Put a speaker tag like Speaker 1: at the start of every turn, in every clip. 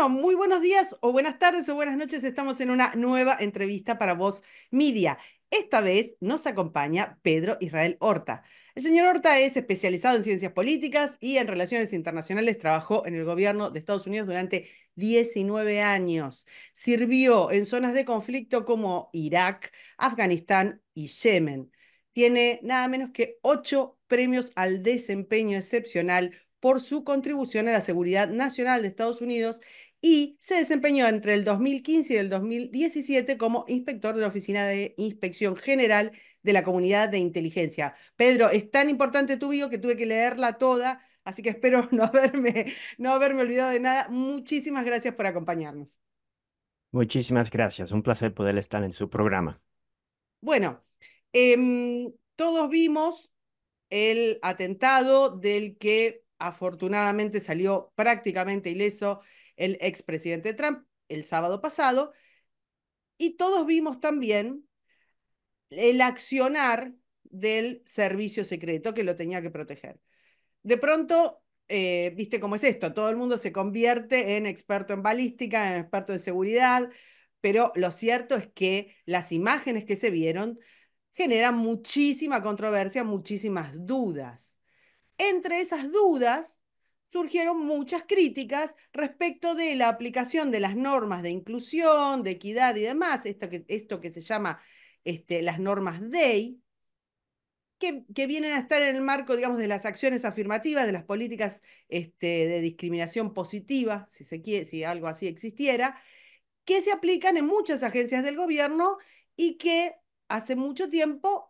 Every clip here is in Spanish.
Speaker 1: Bueno, muy buenos días o buenas tardes o buenas noches. Estamos en una nueva entrevista para Voz Media. Esta vez nos acompaña Pedro Israel Horta. El señor Horta es especializado en ciencias políticas y en relaciones internacionales. Trabajó en el gobierno de Estados Unidos durante 19 años. Sirvió en zonas de conflicto como Irak, Afganistán y Yemen. Tiene nada menos que ocho premios al desempeño excepcional por su contribución a la seguridad nacional de Estados Unidos y se desempeñó entre el 2015 y el 2017 como inspector de la Oficina de Inspección General de la Comunidad de Inteligencia. Pedro, es tan importante tu bio que tuve que leerla toda, así que espero no haberme, no haberme olvidado de nada. Muchísimas gracias por acompañarnos.
Speaker 2: Muchísimas gracias, un placer poder estar en su programa.
Speaker 1: Bueno, em, todos vimos el atentado del que afortunadamente salió prácticamente ileso el expresidente Trump el sábado pasado, y todos vimos también el accionar del servicio secreto que lo tenía que proteger. De pronto, eh, viste cómo es esto, todo el mundo se convierte en experto en balística, en experto en seguridad, pero lo cierto es que las imágenes que se vieron generan muchísima controversia, muchísimas dudas. Entre esas dudas surgieron muchas críticas respecto de la aplicación de las normas de inclusión, de equidad y demás, esto que, esto que se llama este, las normas DEI, que, vienen a estar en el marco, digamos, de las acciones afirmativas, de las políticas este, de discriminación positiva, si, se quiere, si algo así existiera, que se aplican en muchas agencias del gobierno y que hace mucho tiempo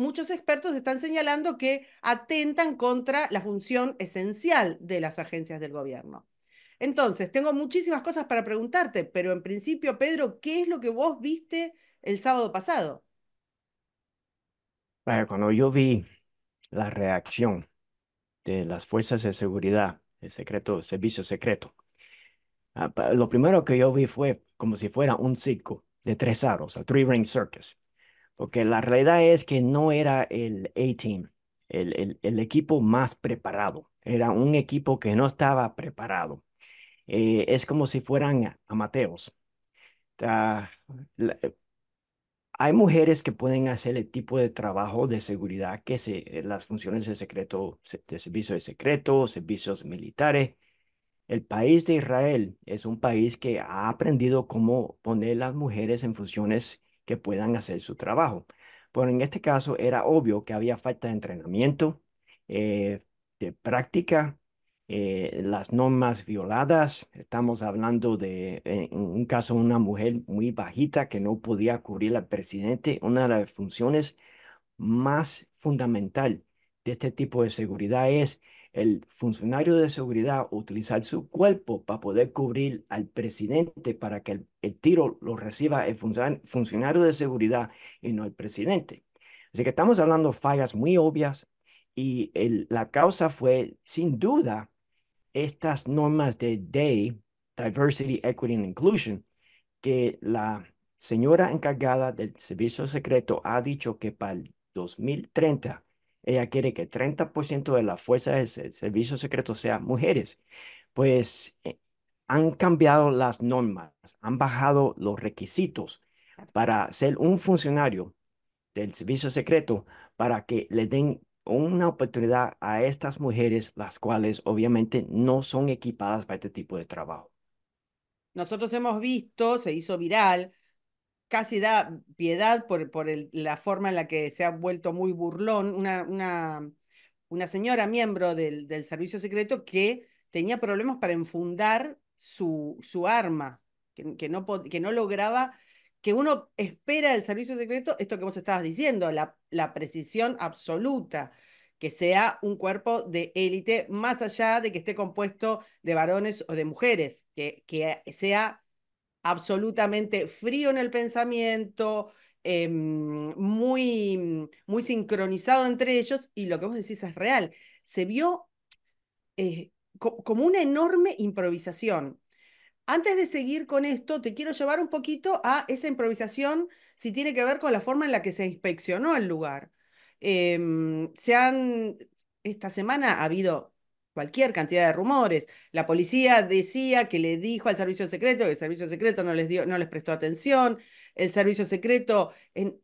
Speaker 1: muchos expertos están señalando que atentan contra la función esencial de las agencias del gobierno. Entonces, tengo muchísimas cosas para preguntarte, pero en principio, Pedro, ¿qué es lo que vos viste el sábado pasado?
Speaker 2: cuando yo vi la reacción de las fuerzas de seguridad, el secreto, el servicio secreto, ah, lo primero que yo vi fue como si fuera un circo de tres aros, el three ring circus. Porque la realidad es que no era el A-Team, el, equipo más preparado. Era un equipo que no estaba preparado. Eh, es como si fueran amateos. Ah, eh, hay mujeres que pueden hacer el tipo de trabajo de seguridad que se, eh, las funciones de secreto, de servicio de secreto, servicios militares. El país de Israel es un país que ha aprendido cómo poner las mujeres en funciones que puedan hacer su trabajo. Pero en este caso era obvio que había falta de entrenamiento, eh, de práctica, eh, las normas violadas. Estamos hablando de, un caso, de una mujer muy bajita que no podía cubrir al presidente, una de las funciones más fundamental de este tipo de seguridad es el funcionario de seguridad utilizar su cuerpo para poder cubrir al presidente para que el, tiro lo reciba el funcionario de seguridad y no el presidente. Así que estamos hablando de fallas muy obvias y la causa fue, sin duda, estas normas de DEI, Diversity, Equity and Inclusion, que la señora encargada del servicio secreto ha dicho que para el 2030 ella quiere que 30% de la fuerza del servicio secreto sean mujeres. Pues eh, han cambiado las normas, han bajado los requisitos para ser un funcionario del servicio secreto para que le den una oportunidad a estas mujeres, las cuales obviamente no son equipadas para este tipo de trabajo.
Speaker 1: Nosotros hemos visto, se hizo viral, casi da piedad por, la forma en la que se ha vuelto muy burlón, una, una, una señora miembro del, del, servicio secreto que tenía problemas para enfundar su, su arma, que, no que no lograba, que uno espera del servicio secreto, esto que vos estabas diciendo, la, precisión absoluta que sea un cuerpo de élite, más allá de que esté compuesto de varones o de mujeres, que, que sea absolutamente frío en el pensamiento, em, muy, muy sincronizado entre ellos, y lo que vos decís es real. Se vio eh, como una enorme improvisación. Antes de seguir con esto, te quiero llevar un poquito a esa improvisación, si tiene que ver con la forma en la que se inspeccionó el lugar. Em, se han, esta semana ha habido cualquier cantidad de rumores. La policía decía que le dijo al servicio secreto, que el servicio secreto no les, dio, no les prestó atención, el servicio secreto en,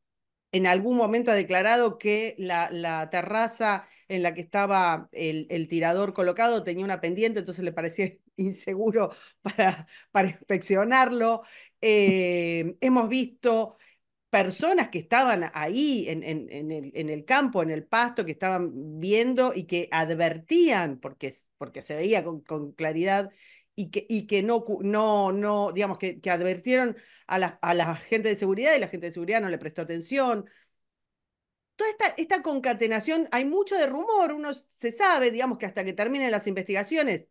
Speaker 1: en algún momento ha declarado que la, la terraza en la que estaba el, el, tirador colocado tenía una pendiente, entonces le parecía inseguro para, para inspeccionarlo. Eh, hemos visto personas que estaban ahí en, en, el, campo, en el pasto, que estaban viendo y que advertían, porque, porque se veía con, claridad, y que, y que no, no, no, digamos, que, que advirtieron a la, a gente de seguridad y la gente de seguridad no le prestó atención. Toda esta, esta concatenación, hay mucho de rumor, uno se sabe, digamos, que hasta que terminen las investigaciones,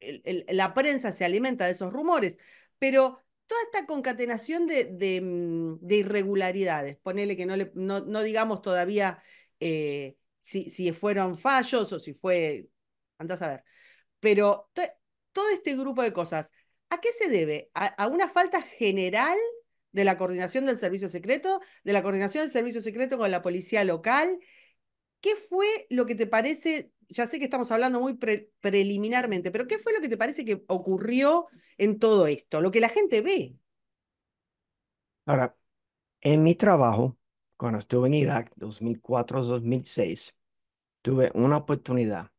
Speaker 1: la prensa se alimenta de esos rumores, pero toda esta concatenación mm, de, irregularidades, ponele que no, le, no, digamos todavía eh, si, fueron fallos o si fue, andás a ver, pero todo este grupo de cosas, ¿a qué se debe? a una falta general? de la coordinación del servicio secreto, de la coordinación del servicio secreto con la policía local. ¿Qué fue lo que te parece ya sé que estamos hablando muy preliminarmente, pero ¿qué fue lo que te parece que ocurrió en todo esto? Lo que la gente ve.
Speaker 2: Ahora, en mi trabajo, cuando estuve en Irak, 2004-2006, tuve una oportunidad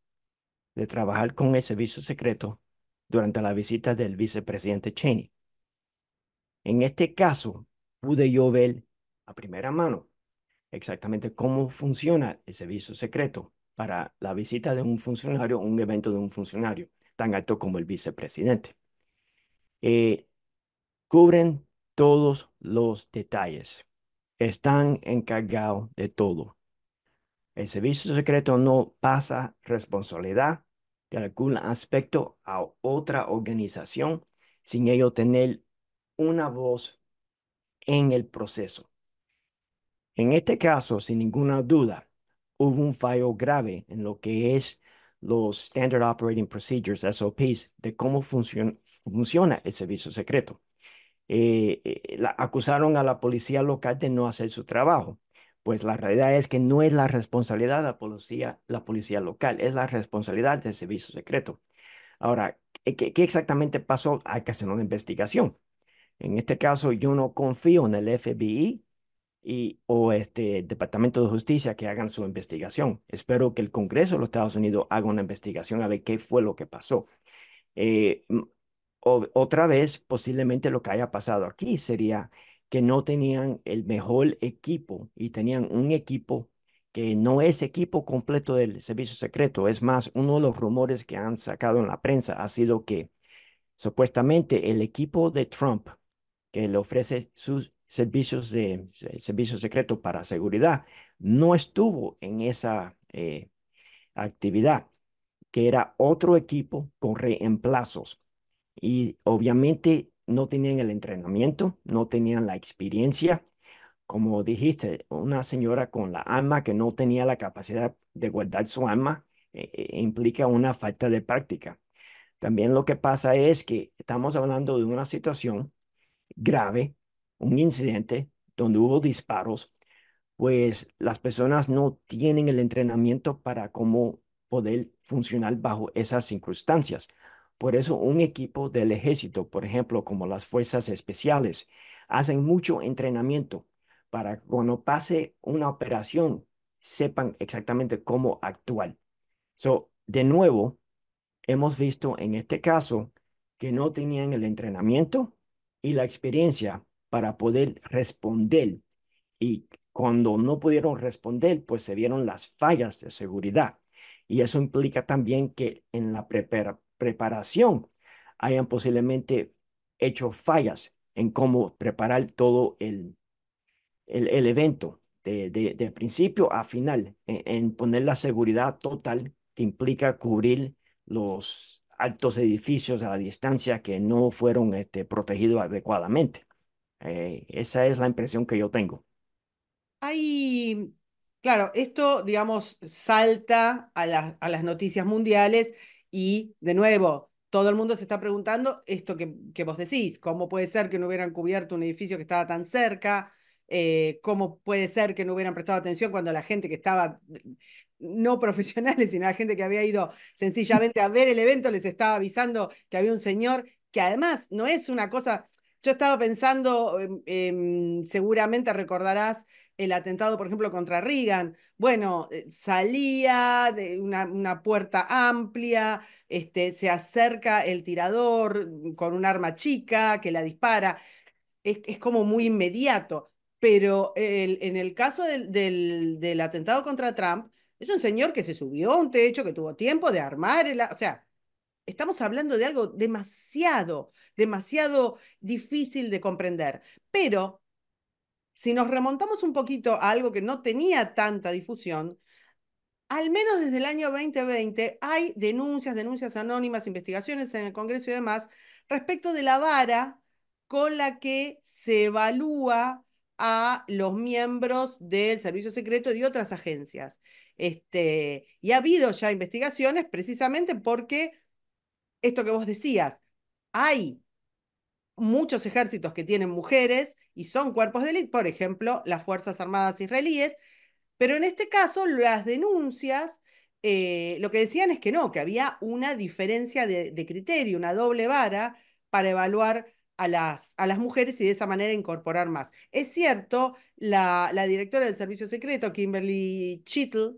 Speaker 2: de trabajar con el servicio secreto durante la visita del vicepresidente Cheney. En este caso, pude yo ver a primera mano exactamente cómo funciona el servicio secreto para la visita de un funcionario un evento de un funcionario, tan alto como el vicepresidente. Eh, cubren todos los detalles. Están encargados de todo. El servicio secreto no pasa responsabilidad de algún aspecto a otra organización sin ello tener una voz en el proceso. En este caso, sin ninguna duda, hubo un fallo grave en lo que es los Standard Operating Procedures, SOPs, de cómo funciona el servicio secreto. Eh, eh, acusaron a la policía local de no hacer su trabajo. Pues la realidad es que no es la responsabilidad de la policía, la policía local, es la responsabilidad del servicio secreto. Ahora, qué exactamente pasó? Hay que hacer una investigación. En este caso, yo no confío en el FBI y, o este Departamento de Justicia que hagan su investigación. Espero que el Congreso de los Estados Unidos haga una investigación a ver qué fue lo que pasó. Eh, otra vez, posiblemente lo que haya pasado aquí sería que no tenían el mejor equipo y tenían un equipo que no es equipo completo del servicio secreto. Es más, uno de los rumores que han sacado en la prensa ha sido que supuestamente el equipo de Trump que le ofrece sus servicios, de, servicios secretos para seguridad, no estuvo en esa eh, actividad, que era otro equipo con reemplazos. Y obviamente no tenían el entrenamiento, no tenían la experiencia. Como dijiste, una señora con la alma que no tenía la capacidad de guardar su alma eh, eh, implica una falta de práctica. También lo que pasa es que estamos hablando de una situación grave un incidente donde hubo disparos, pues las personas no tienen el entrenamiento para cómo poder funcionar bajo esas circunstancias. Por eso un equipo del ejército, por ejemplo, como las fuerzas especiales, hacen mucho entrenamiento para que cuando pase una operación sepan exactamente cómo actuar. So, de nuevo, hemos visto en este caso que no tenían el entrenamiento y la experiencia para poder responder. Y cuando no pudieron responder, pues se vieron las fallas de seguridad. Y eso implica también que en la preparación hayan posiblemente hecho fallas en cómo preparar todo el, el, evento, de, principio a final, en, poner la seguridad total que implica cubrir los altos edificios a la distancia que no fueron este, protegidos adecuadamente. Eh, esa es la impresión que yo tengo.
Speaker 1: Hay, claro, esto, digamos, salta a, a las noticias mundiales y, de nuevo, todo el mundo se está preguntando esto que, que, vos decís, cómo puede ser que no hubieran cubierto un edificio que estaba tan cerca, eh, cómo puede ser que no hubieran prestado atención cuando la gente que estaba, no profesionales, sino la gente que había ido sencillamente a ver el evento, les estaba avisando que había un señor, que además no es una cosa, yo estaba pensando, em, em, seguramente recordarás el atentado, por ejemplo, contra Reagan. Bueno, eh, salía de una, puerta amplia, este, se acerca el tirador mm, con un arma chica que la dispara. Es, como muy inmediato. Pero en el caso del, atentado contra Trump, es un señor que se subió a un techo, que tuvo tiempo de armar, el, o sea, estamos hablando de algo demasiado, demasiado difícil de comprender. Pero si nos remontamos un poquito a algo que no tenía tanta difusión, al menos desde el año 2020 hay denuncias, denuncias anónimas, investigaciones en el Congreso y demás respecto de la vara con la que se evalúa a los miembros del servicio secreto y de otras agencias. Este, y ha habido ya investigaciones precisamente porque esto que vos decías, hay muchos ejércitos que tienen mujeres y son cuerpos de élite, por ejemplo, las Fuerzas Armadas israelíes, pero en este caso las denuncias, eh, lo que decían es que no, que había una diferencia de, criterio, una doble vara para evaluar a las, a las, mujeres y de esa manera incorporar más. Es cierto, la, directora del Servicio Secreto, Kimberly Chittle,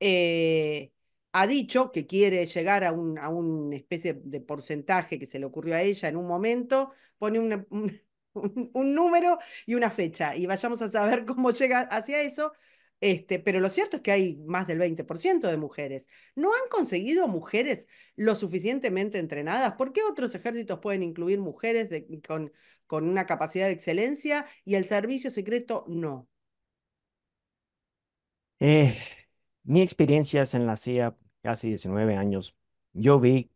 Speaker 1: eh, ha dicho que quiere llegar a, un, a una especie de porcentaje que se le ocurrió a ella en un momento, pone un, número y una fecha, y vayamos a saber cómo llega hacia eso. Este, pero lo cierto es que hay más del 20% de mujeres. ¿No han conseguido mujeres lo suficientemente entrenadas? ¿Por qué otros ejércitos pueden incluir mujeres con, con una capacidad de excelencia y el servicio secreto no?
Speaker 2: Eh, mi experiencia es en la CIA casi 19 años, yo vi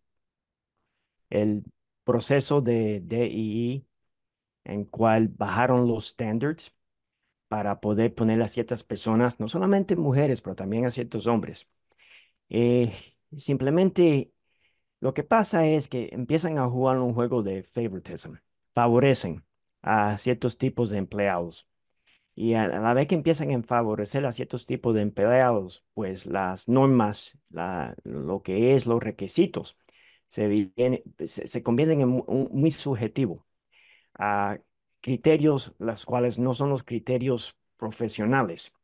Speaker 2: el proceso de DII en cual bajaron los standards para poder poner a ciertas personas, no solamente mujeres, pero también a ciertos hombres. Eh, simplemente lo que pasa es que empiezan a jugar un juego de favoritism, favorecen a ciertos tipos de empleados. Y a, la vez que empiezan a favorecer a ciertos tipos de empleados, pues las normas, lo que es los requisitos, se, convierten en muy subjetivo. A criterios los cuales no son los criterios profesionales.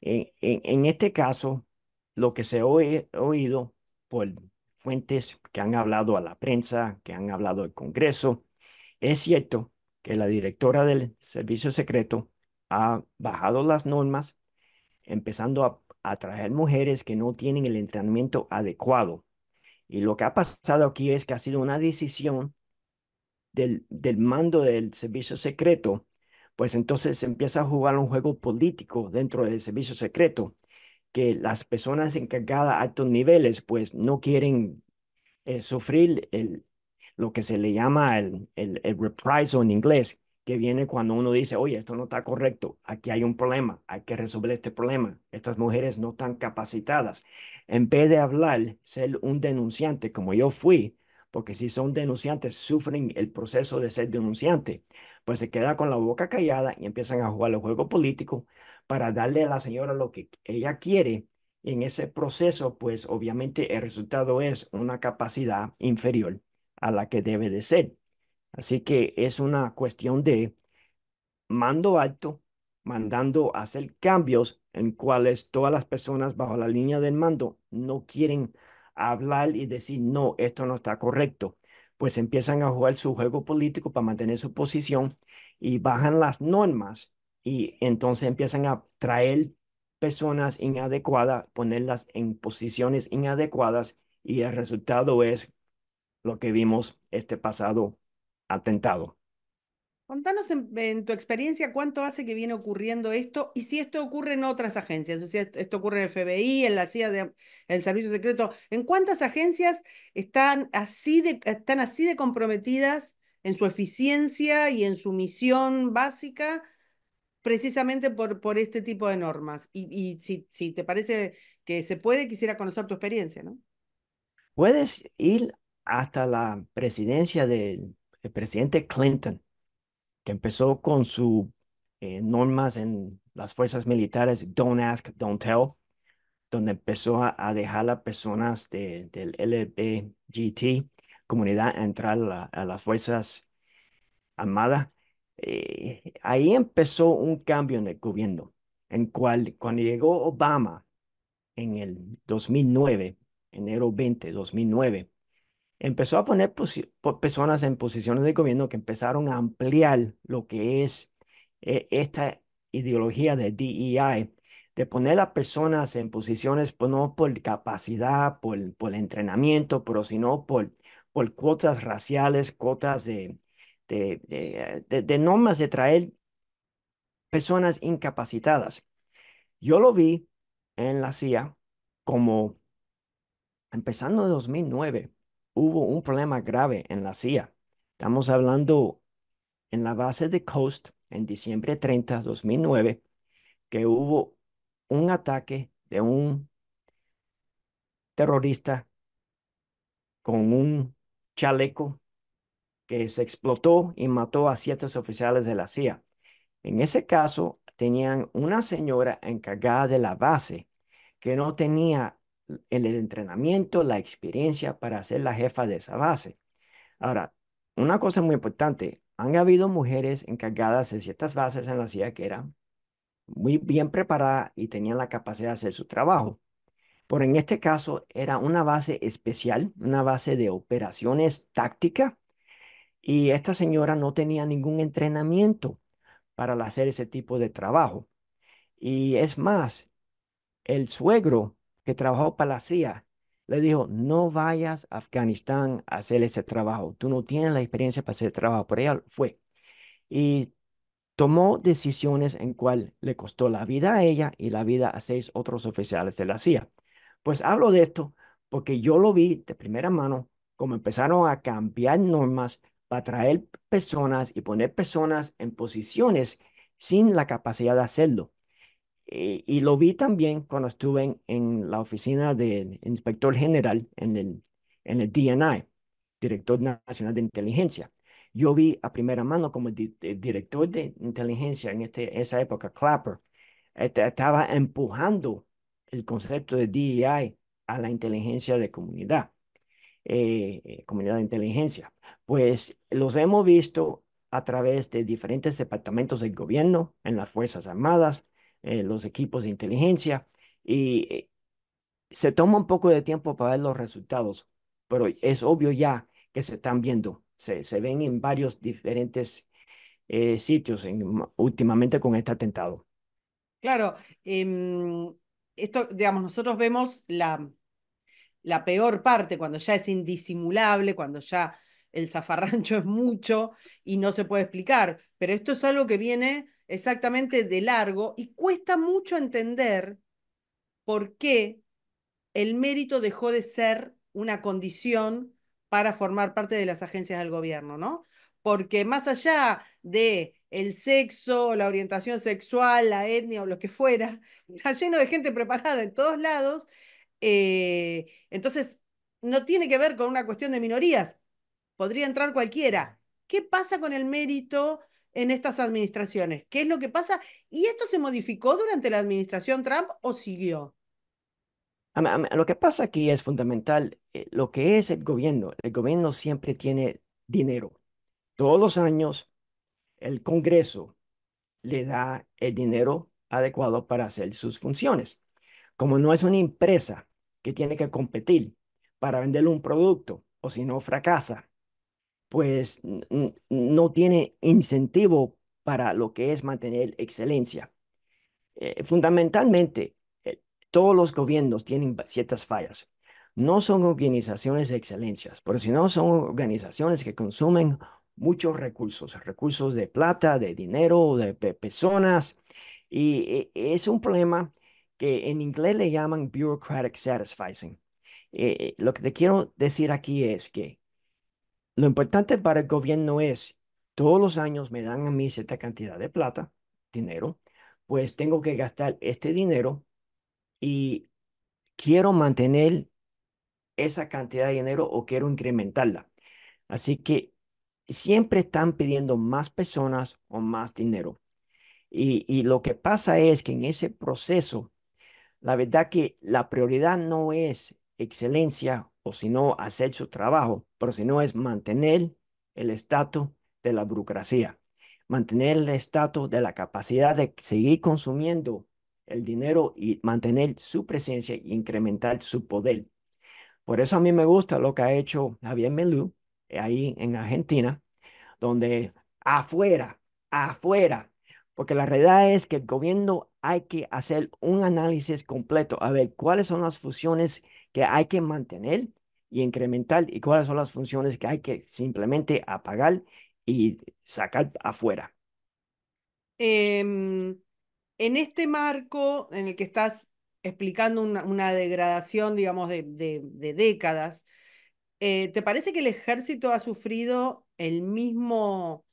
Speaker 2: En, en este caso, lo que se ha oído por fuentes que han hablado a la prensa, que han hablado al Congreso, es cierto que la directora del Servicio Secreto ha bajado las normas, empezando a atraer mujeres que no tienen el entrenamiento adecuado. Y lo que ha pasado aquí es que ha sido una decisión del, mando del servicio secreto, pues entonces se empieza a jugar un juego político dentro del servicio secreto, que las personas encargadas a altos niveles pues no quieren eh, sufrir el, lo que se le llama el, el, el en inglés, que viene cuando uno dice, oye, esto no está correcto, aquí hay un problema, hay que resolver este problema, estas mujeres no están capacitadas. En vez de hablar, ser un denunciante como yo fui, porque si son denunciantes, sufren el proceso de ser denunciante, pues se queda con la boca callada y empiezan a jugar el juego político para darle a la señora lo que ella quiere. Y en ese proceso, pues obviamente el resultado es una capacidad inferior a la que debe de ser. Así que es una cuestión de mando alto, mandando a hacer cambios en cuales todas las personas bajo la línea del mando no quieren hablar y decir, no, esto no está correcto. Pues empiezan a jugar su juego político para mantener su posición y bajan las normas y entonces empiezan a traer personas inadecuadas, ponerlas en posiciones inadecuadas y el resultado es lo que vimos este pasado atentado.
Speaker 1: Contanos en, tu experiencia cuánto hace que viene ocurriendo esto y si esto ocurre en otras agencias, o sea, esto ocurre en el FBI, en la CIA, en el Servicio Secreto. ¿En cuántas agencias están así de, están así de comprometidas en su eficiencia y en su misión básica precisamente por, por este tipo de normas? Y, y si, si te parece que se puede, quisiera conocer tu experiencia, ¿no?
Speaker 2: Puedes ir hasta la presidencia del presidente Clinton, que empezó con sus eh, normas en las fuerzas militares, don't ask, don't tell, donde empezó a, dejar a las personas del LBGT comunidad entrar a, las fuerzas armadas. Eh, ahí empezó un cambio en el gobierno, en cual cuando llegó Obama en el 2009, enero 20, 2009, empezó a poner personas en posiciones de gobierno que empezaron a ampliar lo que es eh, esta ideología de DEI, de poner a personas en posiciones pues, no por capacidad, por, por entrenamiento, pero sino por, por cuotas raciales, cuotas de normas de traer personas incapacitadas. Yo lo vi en la CIA como empezando en 2009 hubo un problema grave en la CIA. Estamos hablando en la base de Coast en diciembre 30, 2009, que hubo un ataque de un terrorista con un chaleco que se explotó y mató a siete oficiales de la CIA. En ese caso, tenían una señora encargada de la base que no tenía el, entrenamiento, la experiencia para ser la jefa de esa base. Ahora, una cosa muy importante, han habido mujeres encargadas de ciertas bases en la CIA que eran muy bien preparadas y tenían la capacidad de hacer su trabajo. Pero en este caso era una base especial, una base de operaciones táctica, y esta señora no tenía ningún entrenamiento para hacer ese tipo de trabajo. Y es más, el suegro que trabajó para la CIA, le dijo, no vayas a Afganistán a hacer ese trabajo, tú no tienes la experiencia para hacer ese trabajo, Por ella fue. Y tomó decisiones en cual le costó la vida a ella y la vida a seis otros oficiales de la CIA. Pues hablo de esto porque yo lo vi de primera mano, como empezaron a cambiar normas para traer personas y poner personas en posiciones sin la capacidad de hacerlo. Eh, y, lo vi también cuando estuve en, en, la oficina del inspector general en el, en el DNI, Director Nacional de Inteligencia. Yo vi a primera mano como eh, director de inteligencia en este, esa época, Clapper, este, estaba empujando el concepto de DEI a la inteligencia de comunidad, eh, comunidad de inteligencia. Pues los hemos visto a través de diferentes departamentos del gobierno, en las Fuerzas Armadas, eh, los equipos de inteligencia y eh, se toma un poco de tiempo para ver los resultados, pero es obvio ya que se están viendo, se, ven en varios diferentes eh, sitios últimamente con este
Speaker 1: atentado. Claro, em, esto, digamos, nosotros vemos la, la peor parte, cuando ya es indisimulable, cuando ya el zafarrancho es mucho y no se puede explicar, pero esto es algo que viene exactamente de largo y cuesta mucho entender por qué el mérito dejó de ser una condición para formar parte de las agencias del gobierno, ¿no? Porque más allá de el sexo, la orientación sexual, la etnia o lo que fuera, está lleno de gente preparada en todos lados, eh, entonces no tiene que ver con una cuestión de minorías, podría entrar cualquiera. ¿Qué pasa con el mérito en estas administraciones. ¿Qué es lo que pasa? ¿Y esto se modificó durante la administración Trump o siguió?
Speaker 2: Lo que pasa aquí es fundamental. Eh, lo que es el gobierno, el gobierno siempre tiene dinero. Todos los años, el Congreso le da el dinero adecuado para hacer sus funciones. Como no es una empresa que tiene que competir para vender un producto o si no fracasa, pues no tiene incentivo para lo que es mantener excelencia. Eh, fundamentalmente, eh, todos los gobiernos tienen ciertas fallas. No son organizaciones de excelencias, pero si no son organizaciones que consumen muchos recursos, recursos de plata, de dinero, de, personas. Y, e, es un problema que en inglés le llaman bureaucratic satisfying. Eh, lo que te quiero decir aquí es que lo importante para el gobierno es, todos los años me dan a mí cierta cantidad de plata, dinero, pues tengo que gastar este dinero y quiero mantener esa cantidad de dinero o quiero incrementarla. Así que siempre están pidiendo más personas o más dinero. Y, lo que pasa es que en ese proceso, la verdad que la prioridad no es excelencia o si no, hacer su trabajo, pero si no es mantener el estatus de la burocracia, mantener el estatus de la capacidad de seguir consumiendo el dinero y mantener su presencia e incrementar su poder. Por eso a mí me gusta lo que ha hecho Javier Melú eh, ahí en Argentina, donde afuera, afuera, porque la realidad es que el gobierno hay que hacer un análisis completo, a ver cuáles son las funciones que hay que mantener y incremental y cuáles son las funciones que hay que simplemente apagar y sacar afuera.
Speaker 1: Em, en este marco en el que estás explicando una, degradación, digamos, de, décadas, eh, ¿te parece que el ejército ha sufrido el mismo,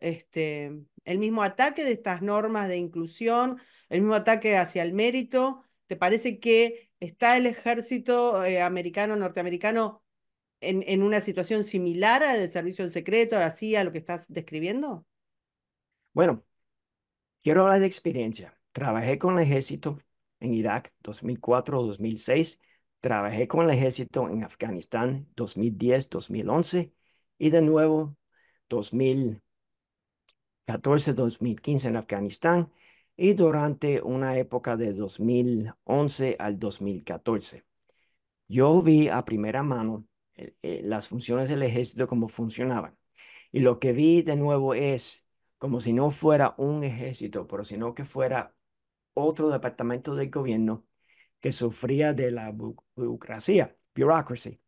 Speaker 1: este, el mismo ataque de estas normas de inclusión, el mismo ataque hacia el mérito? ¿Te parece que está el ejército eh, americano, norteamericano, en, una situación similar al del servicio del secreto, así a lo que estás describiendo?
Speaker 2: Bueno, quiero hablar de experiencia. Trabajé con el ejército en Irak 2004-2006, trabajé con el ejército en Afganistán 2010-2011 y de nuevo 2014-2015 en Afganistán y durante una época de 2011 al 2014. Yo vi a primera mano eh, eh, las funciones del ejército como funcionaban. Y lo que vi de nuevo es como si no fuera un ejército, pero sino que fuera otro departamento del gobierno que sufría de la burocracia, bureaucracy.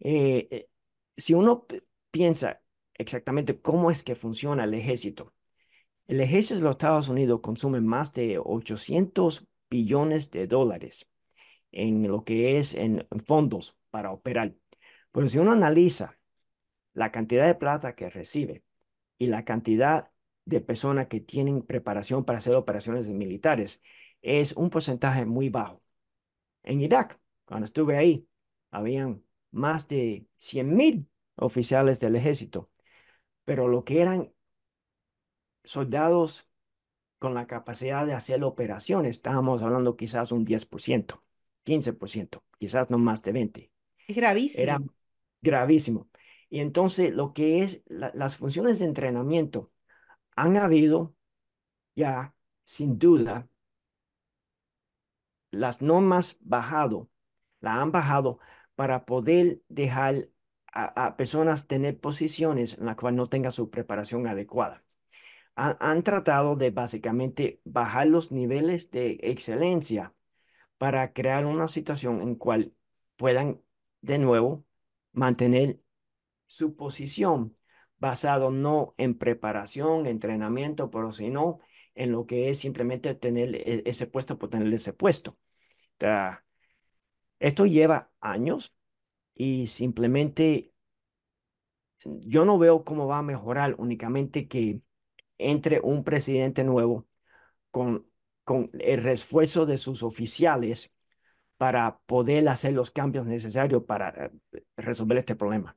Speaker 2: Eh, si uno piensa exactamente cómo es que funciona el ejército, el ejército de los Estados Unidos consume más de 800 billones de dólares en lo que es en fondos para operar. Pero si uno analiza la cantidad de plata que recibe y la cantidad de personas que tienen preparación para hacer operaciones militares, es un porcentaje muy bajo. En Irak, cuando estuve ahí, habían más de 100 mil oficiales del ejército, pero lo que eran soldados con la capacidad de hacer operaciones, estábamos hablando quizás un 10%, 15%, quizás no más de 20%. Es gravísimo. Era gravísimo. Y entonces lo que es las funciones de entrenamiento han habido ya, sin duda, las normas bajado, la han bajado para poder dejar a, personas tener posiciones en las cuales no tenga su preparación adecuada han, tratado de básicamente bajar los niveles de excelencia para crear una situación en cual puedan de nuevo mantener su posición basado no en preparación, entrenamiento, pero sino en lo que es simplemente tener e, ese puesto por tener ese puesto. Esto lleva años y simplemente yo no veo cómo va a mejorar únicamente que entre un presidente nuevo con, con el refuerzo de sus oficiales para poder hacer los cambios necesarios para eh, resolver este problema.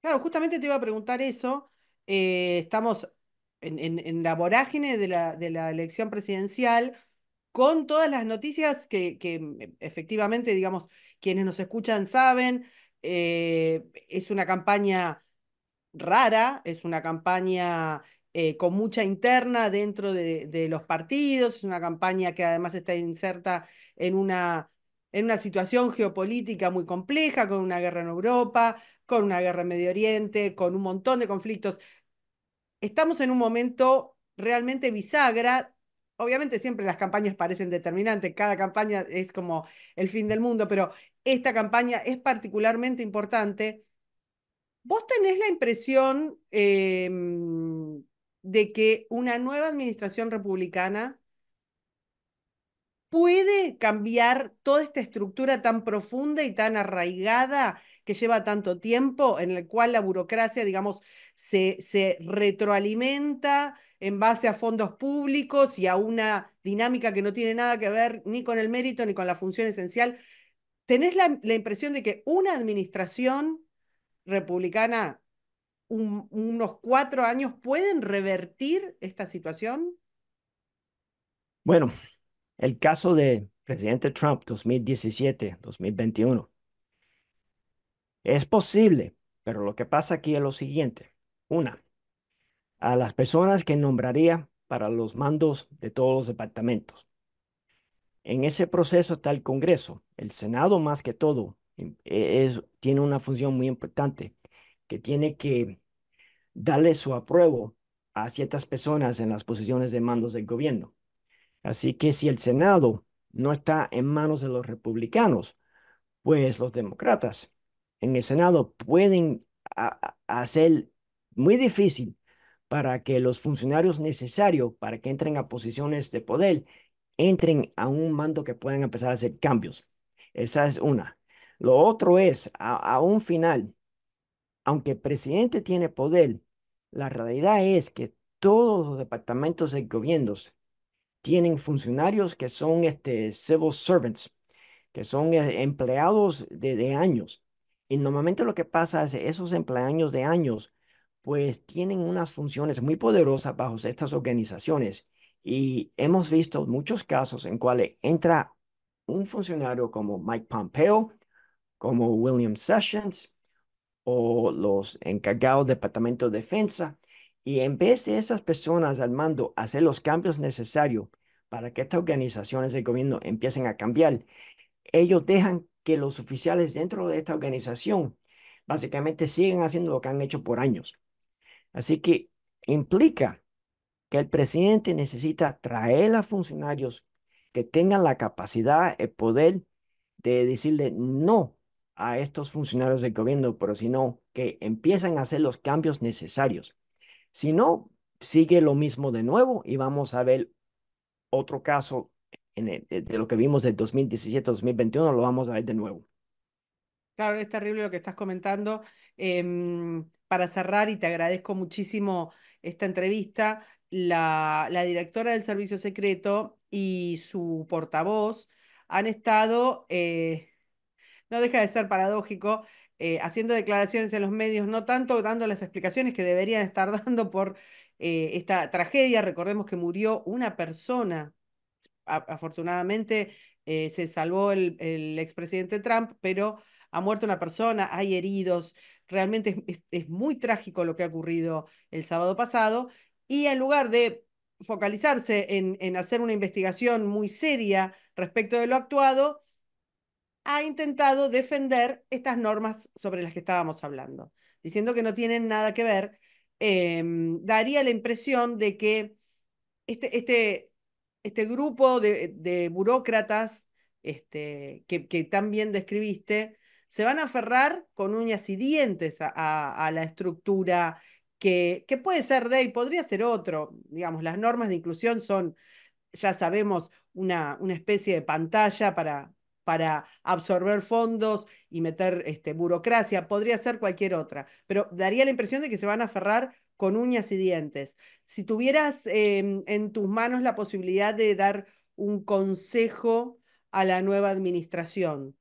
Speaker 1: Claro, justamente te iba a preguntar eso. Eh, estamos en, la vorágine de la, de la elección presidencial con todas las noticias que, mm, efectivamente, digamos, quienes nos escuchan saben, eh, es una campaña rara, es una campaña eh, con mucha interna dentro de, los partidos, es una campaña que además está inserta en una, en una situación geopolítica muy compleja, con una guerra en Europa, con una guerra en Medio Oriente, con un montón de conflictos. Estamos en un momento realmente bisagra. Obviamente siempre las campañas parecen determinantes, cada campaña es como el fin del mundo, pero esta campaña es particularmente importante. ¿Vos tenés la impresión, eh, de que una nueva administración republicana puede cambiar toda esta estructura tan profunda y tan arraigada que lleva tanto tiempo, en el cual la burocracia, digamos, se, retroalimenta en base a fondos públicos y a una dinámica que no tiene nada que ver ni con el mérito ni con la función esencial. ¿Tenés la, la impresión de que una administración republicana unos cuatro años pueden revertir esta situación?
Speaker 2: Bueno, el caso de presidente Trump 2017-2021. Es posible, pero lo que pasa aquí es lo siguiente. Una, a las personas que nombraría para los mandos de todos los departamentos. En ese proceso está el Congreso. El Senado, más que todo, em, e, es, tiene una función muy importante que tiene que darle su apruebo a ciertas personas en las posiciones de mandos del gobierno. Así que si el Senado no está en manos de los republicanos, pues los demócratas en el Senado pueden hacer muy difícil para que los funcionarios necesarios para que entren a posiciones de poder entren a un mando que puedan empezar a hacer cambios. Esa es una. Lo otro es, a, a un final, aunque el presidente tiene poder, la realidad es que todos los departamentos del gobierno tienen funcionarios que son este, civil servants, que son eh, empleados de, de años. Y normalmente lo que pasa es que esos empleados de años, pues tienen unas funciones muy poderosas bajo estas organizaciones. Y hemos visto muchos casos en cuales entra un funcionario como Mike Pompeo, como William Sessions, o los encargados del Departamento de Defensa y en vez de esas personas al mando hacer los cambios necesarios para que estas organizaciones del gobierno empiecen a cambiar, ellos dejan que los oficiales dentro de esta organización básicamente sigan haciendo lo que han hecho por años. Así que implica que el presidente necesita traer a funcionarios que tengan la capacidad, el poder de decirle no a estos funcionarios del gobierno, pero si no, que empiezan a hacer los cambios necesarios. Si no, sigue lo mismo de nuevo y vamos a ver otro caso eh, de lo que vimos del 2017-2021, lo vamos a ver de nuevo.
Speaker 1: Claro, es terrible lo que estás comentando. Em, para cerrar, y te agradezco muchísimo esta entrevista, la, la directora del Servicio Secreto y su portavoz han estado... Eh, no deja de ser paradójico, eh, haciendo declaraciones en los medios, no tanto dando las explicaciones que deberían estar dando por eh, esta tragedia. Recordemos que murió una persona, afortunadamente eh, se salvó el, expresidente Trump, pero ha muerto una persona, hay heridos. Realmente es, muy trágico lo que ha ocurrido el sábado pasado. Y en lugar de focalizarse en hacer una investigación muy seria respecto de lo actuado, ha intentado defender estas normas sobre las que estábamos hablando, diciendo que no tienen nada que ver, em, daría la impresión de que este, este, este grupo de, burócratas este, que, que tan bien describiste, se van a aferrar con uñas y dientes a, la estructura que, que, puede ser de y podría ser otro. Digamos, las normas de inclusión son, ya sabemos, una, una especie de pantalla para, para absorber fondos y meter este, burocracia, podría ser cualquier otra, pero daría la impresión de que se van a aferrar con uñas y dientes. Si tuvieras em, en tus manos la posibilidad de dar un consejo a la nueva administración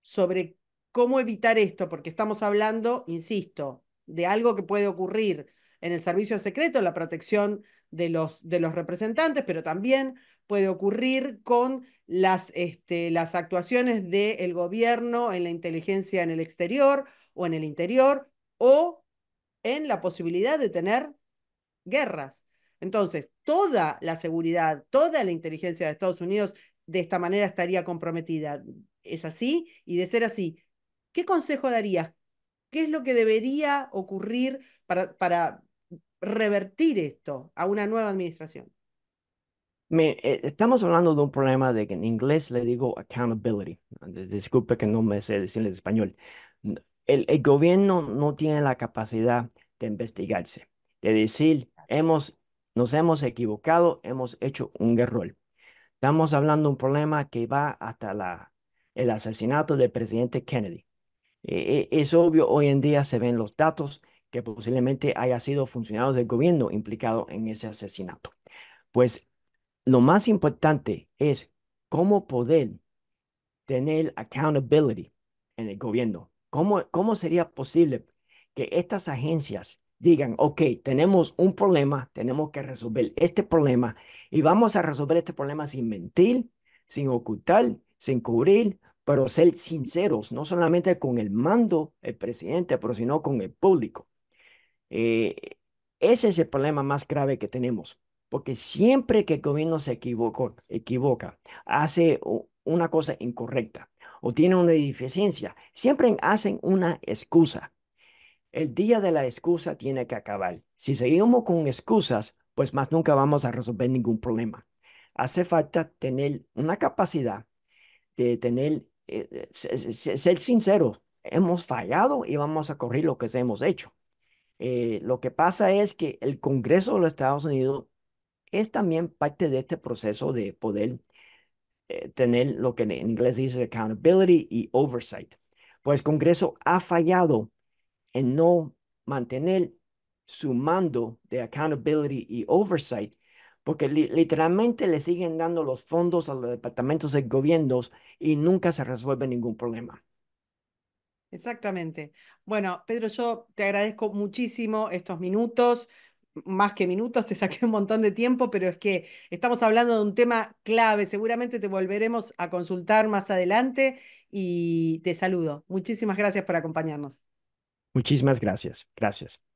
Speaker 1: sobre cómo evitar esto, porque estamos hablando, insisto, de algo que puede ocurrir en el servicio secreto, la protección de los representantes, pero también puede ocurrir con las, este, las actuaciones del gobierno en la inteligencia en el exterior o en el interior o en la posibilidad de tener guerras. Entonces, toda la seguridad, toda la inteligencia de Estados Unidos de esta manera estaría comprometida. ¿Es así? Y de ser así, ¿qué consejo darías? ¿Qué es lo que debería ocurrir para, para revertir esto a una nueva administración?
Speaker 2: Eh, estamos hablando de un problema de que en inglés le digo accountability. Disculpe que no me sé decirle en español. El, gobierno no tiene la capacidad de investigarse, de decir, hemos, nos hemos equivocado, hemos hecho un error. Estamos hablando de un problema que va hasta la, el asesinato del presidente Kennedy. Eh, eh, es obvio, hoy en día se ven los datos que posiblemente haya sido funcionarios del gobierno implicados en ese asesinato. Pues lo más importante es cómo poder tener accountability en el gobierno. ¿Cómo, sería posible que estas agencias digan, ok, tenemos un problema, tenemos que resolver este problema y vamos a resolver este problema sin mentir, sin ocultar, sin cubrir, pero ser sinceros, no solamente con el mando, el presidente, pero sino con el público. Eh, ese es el problema más grave que tenemos porque siempre que el gobierno se equivoca, hace una cosa incorrecta o tiene una deficiencia, siempre hacen una excusa. El día de la excusa tiene que acabar. Si seguimos con excusas, pues más nunca vamos a resolver ningún problema. Hace falta tener una capacidad de tener, eh, ser sinceros. Hemos fallado y vamos a correr lo que hemos hecho. Eh, lo que pasa es que el Congreso de los Estados Unidos es también parte de este proceso de poder eh, tener lo que en inglés dice accountability y oversight. Pues Congreso ha fallado en no mantener su mando de accountability y oversight, porque literalmente le siguen dando los fondos a los departamentos de gobiernos y nunca se resuelve ningún problema.
Speaker 1: Exactamente. Bueno, Pedro, yo te agradezco muchísimo estos minutos más que minutos, te saqué un montón de tiempo, pero es que estamos hablando de un tema clave. Seguramente te volveremos a consultar más adelante y te saludo. Muchísimas gracias por acompañarnos.
Speaker 2: Muchísimas gracias. Gracias.